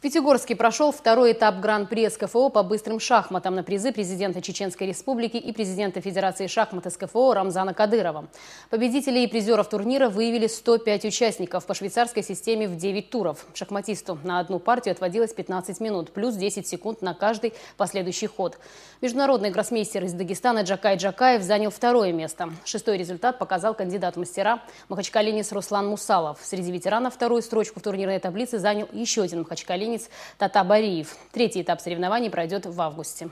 В Пятигорске прошел второй этап Гран-при СКФО по быстрым шахматам на призы президента Чеченской Республики и президента Федерации шахмат СКФО Рамзана Кадырова. Победителей и призеров турнира выявили 105 участников по швейцарской системе в 9 туров. Шахматисту на одну партию отводилось 15 минут, плюс 10 секунд на каждый последующий ход. Международный гроссмейстер из Дагестана Джакай Джакаев занял второе место. Шестой результат показал кандидат мастера махачкалинец Руслан Мусалов. Среди ветеранов вторую строчку в турнирной таблице занял еще один махачкалинец украинец Тата Бариев. Третий этап соревнований пройдет в августе.